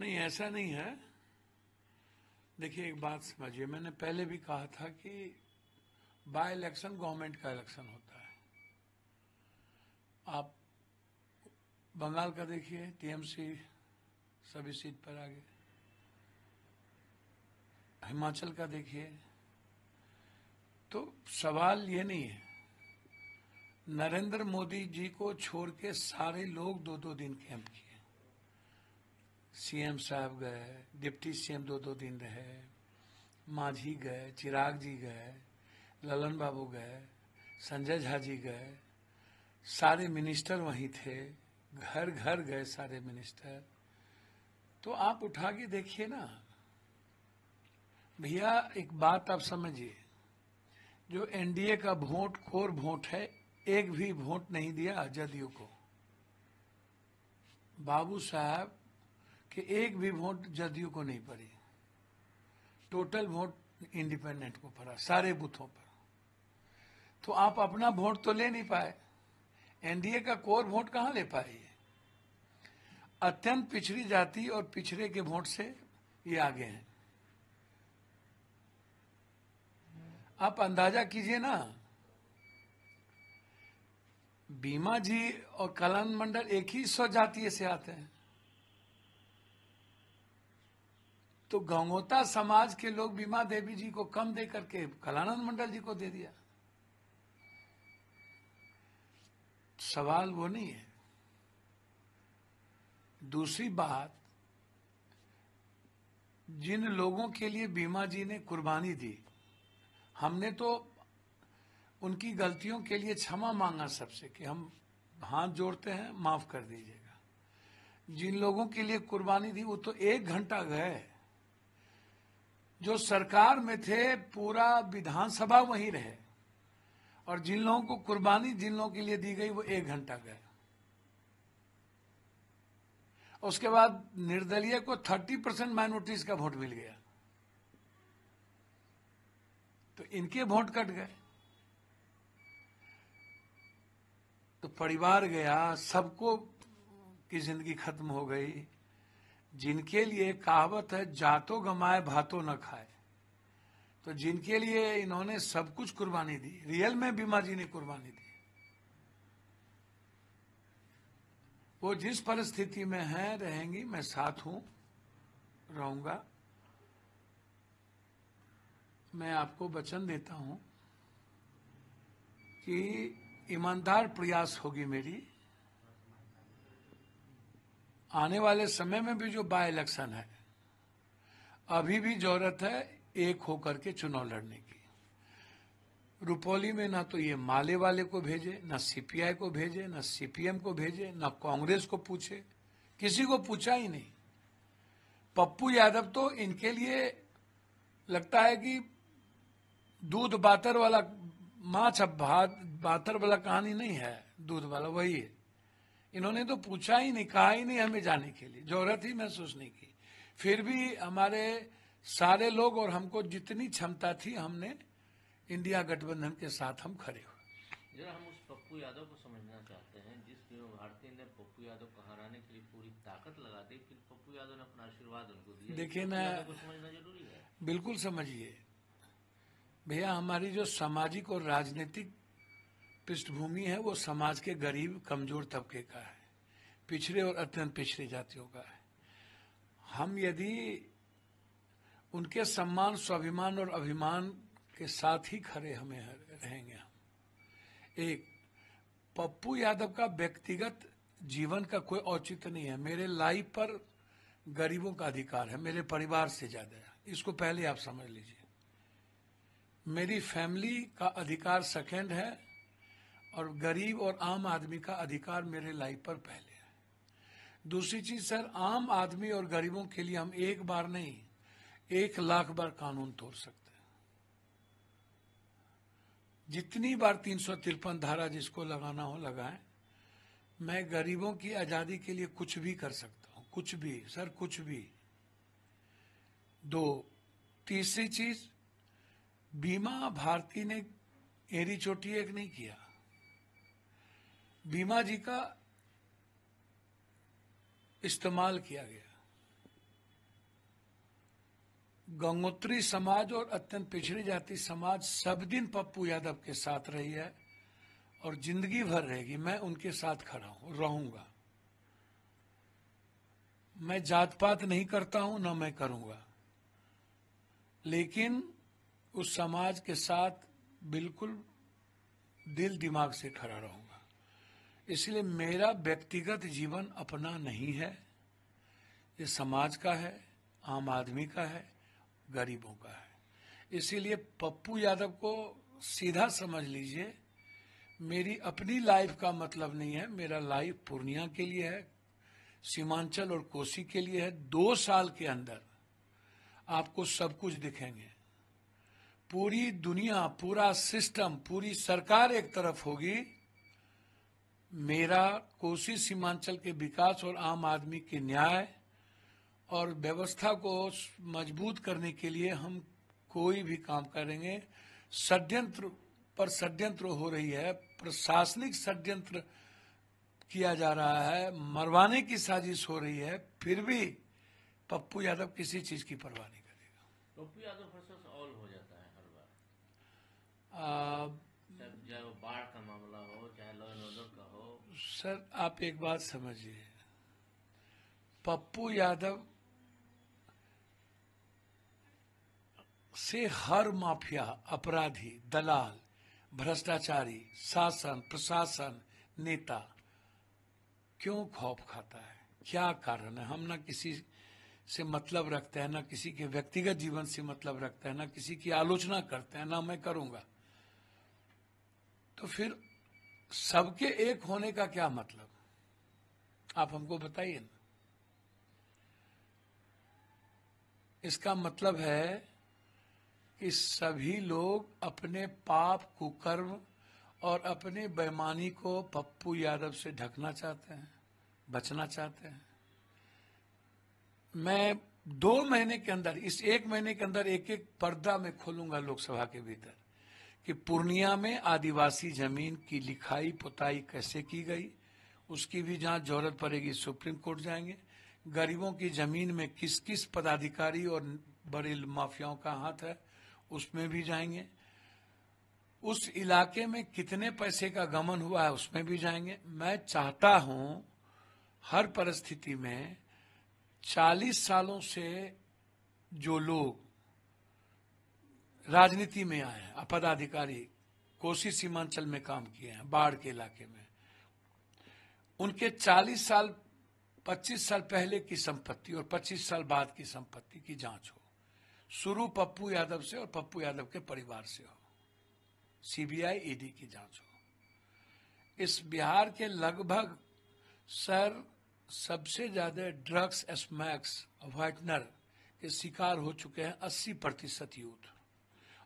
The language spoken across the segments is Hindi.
नहीं ऐसा नहीं है देखिए एक बात समझिए मैंने पहले भी कहा था कि बाय इलेक्शन गवर्नमेंट का इलेक्शन होता है आप बंगाल का देखिए टीएमसी सभी सीट पर आ गए हिमाचल का देखिए तो सवाल ये नहीं है नरेंद्र मोदी जी को छोड़ के सारे लोग दो दो दिन कैंप किए सीएम साहब गए डिप्टी सीएम दो दो दिन रहे माझी गए चिराग जी गए ललन बाबू गए संजय झा जी गए सारे मिनिस्टर वहीं थे घर घर गए सारे मिनिस्टर तो आप उठा के देखिए ना भैया एक बात आप समझिए जो एनडीए का वोट खोर वोट है एक भी वोट नहीं दिया जदयू को बाबू साहब कि एक भी वोट जदयू को नहीं पड़ी टोटल वोट इंडिपेंडेंट को पड़ा सारे बूथों पर तो आप अपना वोट तो ले नहीं पाए एनडीए का कोर वोट कहा ले पाए अत्यंत पिछड़ी जाति और पिछड़े के वोट से ये आगे हैं आप अंदाजा कीजिए ना बीमा जी और कल्याण मंडल एक ही स्वजातीय से आते हैं तो गंगोता समाज के लोग बीमा देवी जी को कम दे करके कलानंद मंडल जी को दे दिया सवाल वो नहीं है दूसरी बात जिन लोगों के लिए बीमा जी ने कुर्बानी दी हमने तो उनकी गलतियों के लिए क्षमा मांगा सबसे कि हम हाथ जोड़ते हैं माफ कर दीजिएगा जिन लोगों के लिए कुर्बानी दी वो तो एक घंटा गए जो सरकार में थे पूरा विधानसभा वहीं रहे और जिन लोगों को कुर्बानी जिन लोगों के लिए दी गई वो एक घंटा गए उसके बाद निर्दलीय को 30 परसेंट माइनोरिटीज का वोट मिल गया तो इनके वोट कट गए तो परिवार गया सबको की जिंदगी खत्म हो गई जिनके लिए कहावत है जातो गमाए भातो न खाए तो जिनके लिए इन्होंने सब कुछ कुर्बानी दी रियल में बीमा जी ने कुर्बानी दी वो जिस परिस्थिति में है रहेंगी मैं साथ हूं रहूंगा मैं आपको वचन देता हूं कि ईमानदार प्रयास होगी मेरी आने वाले समय में भी जो बाय इलेक्शन है अभी भी जरूरत है एक होकर के चुनाव लड़ने की रुपौली में ना तो ये माले वाले को भेजे ना सीपीआई को भेजे ना सीपीएम को भेजे ना कांग्रेस को पूछे किसी को पूछा ही नहीं पप्पू यादव तो इनके लिए लगता है कि दूध बातर वाला माछ अब भात बातर वाला कहानी नहीं है दूध वाला वही है इन्होंने तो पूछा ही नहीं कहा ही नहीं हमें जाने के लिए जरूरत ही महसूस नहीं की फिर भी हमारे सारे लोग और हमको जितनी क्षमता थी हमने इंडिया गठबंधन के साथ हम खड़े हुए जरा हम उस पप्पू यादव को समझना चाहते हैं जिस दिन भारतीय ने पप्पू यादव को हराने के लिए पूरी ताकत लगा दी फिर पप्पू यादव ने अपना आशीर्वाद उनको दिया देखिए ना समझना जरूरी है बिल्कुल समझिए भैया हमारी जो सामाजिक और राजनीतिक पृष्ठभूमि है वो समाज के गरीब कमजोर तबके का है पिछड़े और अत्यंत पिछड़े जातियों का है हम यदि उनके सम्मान स्वाभिमान और अभिमान के साथ ही खड़े हमें रहेंगे हम एक पप्पू यादव का व्यक्तिगत जीवन का कोई औचित्य नहीं है मेरे लाइफ पर गरीबों का अधिकार है मेरे परिवार से ज्यादा इसको पहले आप समझ लीजिए मेरी फैमिली का अधिकार सेकेंड है और गरीब और आम आदमी का अधिकार मेरे लाइफ पर पहले है दूसरी चीज सर आम आदमी और गरीबों के लिए हम एक बार नहीं एक लाख बार कानून तोड़ सकते हैं जितनी बार तीन सौ तिरपन धारा जिसको लगाना हो लगाए मैं गरीबों की आजादी के लिए कुछ भी कर सकता हूं कुछ भी सर कुछ भी दो तीसरी चीज बीमा भारती ने एरी चोटी एक नहीं किया बीमा जी का इस्तेमाल किया गया गंगोत्री समाज और अत्यंत पिछड़ी जाति समाज सब दिन पप्पू यादव के साथ रही है और जिंदगी भर रहेगी मैं उनके साथ खड़ा हूं रहूंगा मैं जात पात नहीं करता हूं ना मैं करूंगा लेकिन उस समाज के साथ बिल्कुल दिल दिमाग से खड़ा रहूंगा इसलिए मेरा व्यक्तिगत जीवन अपना नहीं है ये समाज का है आम आदमी का है गरीबों का है इसीलिए पप्पू यादव को सीधा समझ लीजिए मेरी अपनी लाइफ का मतलब नहीं है मेरा लाइफ पूर्णिया के लिए है सीमांचल और कोसी के लिए है दो साल के अंदर आपको सब कुछ दिखेंगे पूरी दुनिया पूरा सिस्टम पूरी सरकार एक तरफ होगी मेरा कोसी सीमांचल के विकास और आम आदमी के न्याय और व्यवस्था को मजबूत करने के लिए हम कोई भी काम करेंगे षड्यंत्र पर षड्यंत्र हो रही है प्रशासनिक षड्यंत्र किया जा रहा है मरवाने की साजिश हो रही है फिर भी पप्पू यादव किसी चीज की परवाह नहीं करेगा पप्पू यादव ऑल हो जाता है हर बार आ, बाढ़ का मामला सर आप एक बात समझिए पप्पू यादव से हर माफिया अपराधी दलाल भ्रष्टाचारी शासन प्रशासन नेता क्यों खौफ खाता है क्या कारण है हम ना किसी से मतलब रखते हैं ना किसी के व्यक्तिगत जीवन से मतलब रखते हैं ना किसी की आलोचना करते हैं ना मैं करूंगा तो फिर सबके एक होने का क्या मतलब आप हमको बताइए ना इसका मतलब है कि सभी लोग अपने पाप कुकर्म और अपने बेमानी को पप्पू यादव से ढकना चाहते हैं बचना चाहते हैं मैं दो महीने के अंदर इस एक महीने के अंदर एक एक पर्दा में खोलूंगा लोकसभा के भीतर कि पूर्णिया में आदिवासी जमीन की लिखाई पुताई कैसे की गई उसकी भी जांच जरूरत पड़ेगी सुप्रीम कोर्ट जाएंगे गरीबों की जमीन में किस किस पदाधिकारी और बड़े माफियाओं का हाथ है उसमें भी जाएंगे उस इलाके में कितने पैसे का गमन हुआ है उसमें भी जाएंगे मैं चाहता हूं हर परिस्थिति में 40 सालों से जो लोग राजनीति में आए हैं पदाधिकारी कोसी सीमांचल में काम किए हैं बाढ़ के इलाके में उनके 40 साल 25 साल पहले की संपत्ति और 25 साल बाद की संपत्ति की जांच हो शुरू पप्पू यादव से और पप्पू यादव के परिवार से हो सीबीआई ईडी की जांच हो इस बिहार के लगभग सर सबसे ज्यादा ड्रग्स स्मैक्स व्हाइटनर के शिकार हो चुके हैं 80 प्रतिशत यूथ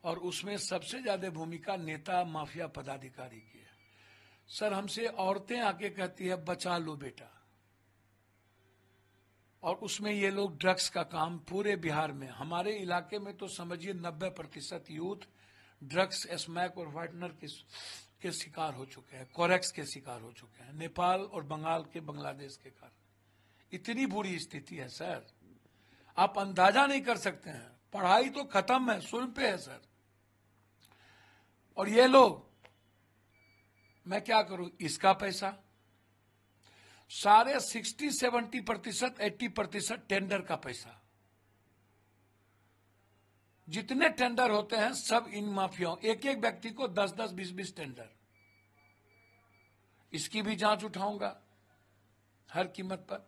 और उसमें सबसे ज्यादा भूमिका नेता माफिया पदाधिकारी की है सर हमसे औरतें आके कहती है बचा लो बेटा और उसमें ये लोग ड्रग्स का काम पूरे बिहार में हमारे इलाके में तो समझिए नब्बे प्रतिशत यूथ ड्रग्स स्मैक और वाइटनर के के शिकार हो चुके हैं कोरेक्स के शिकार हो चुके हैं नेपाल और बंगाल के बांग्लादेश के कारण इतनी बुरी स्थिति है सर आप अंदाजा नहीं कर सकते हैं पढ़ाई तो खत्म है सुन पे है सर और ये लोग मैं क्या करूं इसका पैसा सारे सिक्सटी सेवेंटी प्रतिशत एट्टी प्रतिशत टेंडर का पैसा जितने टेंडर होते हैं सब इन माफियाओं एक एक व्यक्ति को दस दस बीस बीस टेंडर इसकी भी जांच उठाऊंगा हर कीमत पर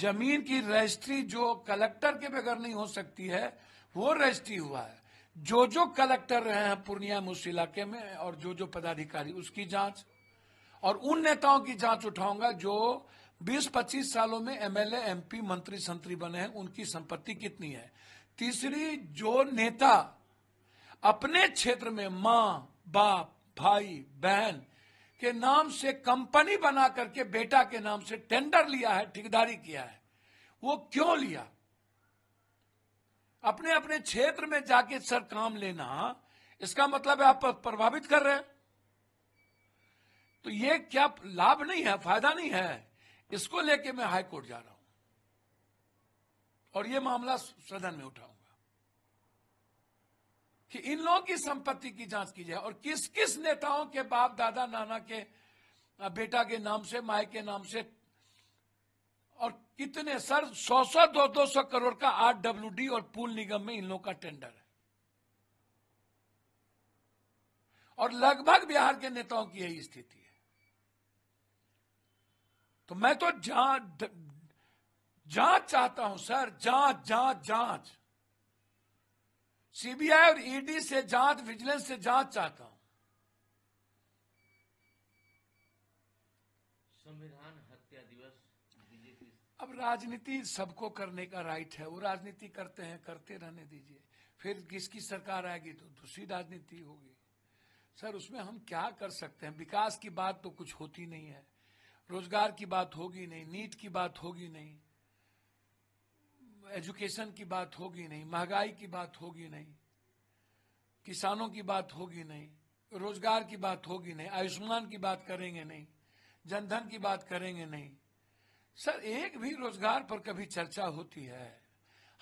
जमीन की रजिस्ट्री जो कलेक्टर के बगैर नहीं हो सकती है वो रजिस्ट्री हुआ है जो जो कलेक्टर रहे हैं पूर्णिया में उस इलाके में और जो जो पदाधिकारी उसकी जांच और उन नेताओं की जांच उठाऊंगा जो 20-25 सालों में एमएलए एमपी मंत्री संतरी बने हैं उनकी संपत्ति कितनी है तीसरी जो नेता अपने क्षेत्र में माँ बाप भाई बहन के नाम से कंपनी बना करके बेटा के नाम से टेंडर लिया है ठेकेदारी किया है वो क्यों लिया अपने अपने क्षेत्र में जाके सर काम लेना इसका मतलब है आप प्रभावित कर रहे हैं तो ये क्या लाभ नहीं है फायदा नहीं है इसको लेके मैं हाई कोर्ट जा रहा हूं और ये मामला सदन में उठाऊंगा कि इन लोगों की संपत्ति की जांच की जाए और किस किस नेताओं के बाप दादा नाना के बेटा के नाम से माए के नाम से इतने सर सौ सौ दो दो सौ करोड़ का आर डब्ल्यू डी और पूल निगम में इन लोगों का टेंडर है और लगभग बिहार के नेताओं की यही स्थिति है तो मैं तो जांच जांच चाहता हूं सर जांच जांच जांच सीबीआई और ईडी e से जांच विजिलेंस से जांच चाहता हूं संविधान अब राजनीति सबको करने का राइट है वो राजनीति करते हैं करते रहने दीजिए फिर किसकी सरकार आएगी तो दूसरी राजनीति होगी सर उसमें हम क्या कर सकते हैं विकास की बात तो कुछ होती नहीं है रोजगार की बात होगी नहीं नीट की बात होगी नहीं एजुकेशन की बात होगी नहीं महंगाई की बात होगी नहीं किसानों की बात होगी नहीं रोजगार की बात होगी नहीं आयुष्मान की बात करेंगे नहीं जनधन की बात करेंगे नहीं सर एक भी रोजगार पर कभी चर्चा होती है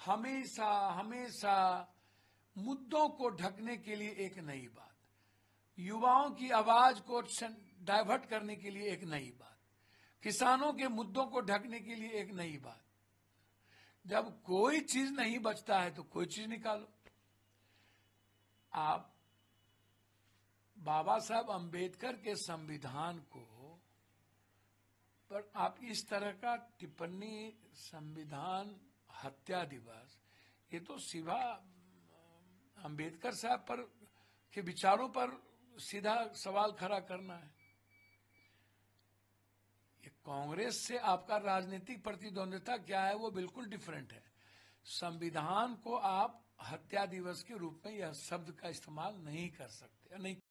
हमेशा हमेशा मुद्दों को ढकने के लिए एक नई बात युवाओं की आवाज को डाइवर्ट करने के लिए एक नई बात किसानों के मुद्दों को ढकने के लिए एक नई बात जब कोई चीज नहीं बचता है तो कोई चीज निकालो आप बाबा साहब अंबेडकर के संविधान को पर आप इस तरह का टिप्पणी संविधान हत्या दिवस ये तो सिवा अंबेडकर साहब पर के विचारों पर सीधा सवाल खड़ा करना है ये कांग्रेस से आपका राजनीतिक प्रतिद्वंदता क्या है वो बिल्कुल डिफरेंट है संविधान को आप हत्या दिवस के रूप में यह शब्द का इस्तेमाल नहीं कर सकते नहीं